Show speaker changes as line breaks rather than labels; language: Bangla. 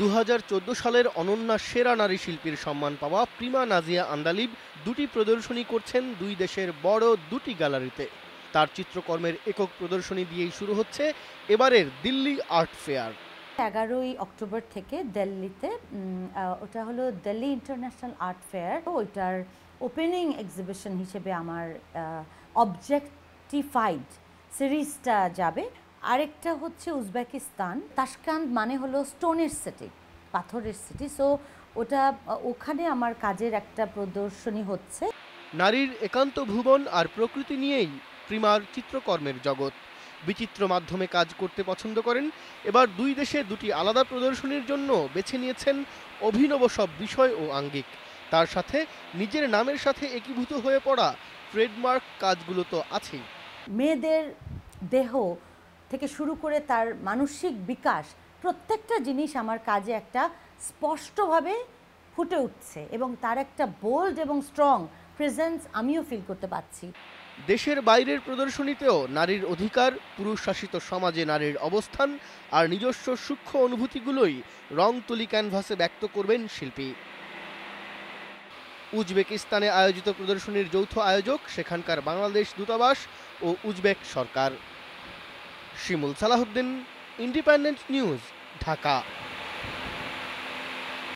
দু সালের অনন্যা সেরা নারী শিল্পীর সম্মান পাওয়া প্রিমা নাজিয়া আন্দালিব দুটি প্রদর্শনী করছেন দুই দেশের বড় দুটি গ্যালারিতে তার চিত্রকর্মের একক প্রদর্শনী দিয়েই শুরু হচ্ছে এবারের দিল্লি আর্ট ফেয়ার
এগারোই অক্টোবর থেকে দিল্লিতে ওটা হলো দিল্লি ইন্টারন্যাশনাল আর্ট ফেয়ার ওইটার ওপেনিং এক্সিবিশন হিসেবে আমার অবজেক্টিফাইড সিরিজটা যাবে আরেকটা হচ্ছে উজবেকিস্তান তাস্কান্দ মানে হলো স্টোনের সিটি পাথরের সিটি সো ওটা ওখানে আমার কাজের একটা প্রদর্শনী হচ্ছে
নারীর একান্ত ভুবন আর প্রকৃতি নিয়েই প্রিমার চিত্রকর্মের জগৎ বিচিত্র মাধ্যমে কাজ করতে পছন্দ করেন এবার দুই দেশে দুটি আলাদা প্রদর্শনীর জন্য বেছে নিয়েছেন অভিনব সব বিষয় ও আঙ্গিক তার সাথে নিজের নামের সাথে একীভূত হয়ে পড়া ট্রেডমার্ক
কাজগুলো তো আছেই মেয়েদের দেহ থেকে শুরু করে তার মানসিক বিকাশ প্রত্যেকটা জিনিস আমার কাজে একটা স্পষ্টভাবে ফুটে উঠছে এবং তার একটা বোল্ড এবং স্ট্রং প্রেজেন্স আমিও ফিল করতে পারছি
দেশের বাইরের প্রদর্শনীতেও নারীর অধিকার পুরুষ শাসিত সমাজে নারীর অবস্থান আর নিজস্ব সূক্ষ্ম অনুভূতিগুলোই রং তুলি ক্যানভাসে ব্যক্ত করবেন শিল্পী উজবেকিস্তানে আয়োজিত প্রদর্শনীর যৌথ আয়োজক সেখানকার বাংলাদেশ দূতাবাস ও উজবেক সরকার শিমুল সালাহুদ্দিন ইন্ডিপেন্ডেন্ট নিউজ ঢাকা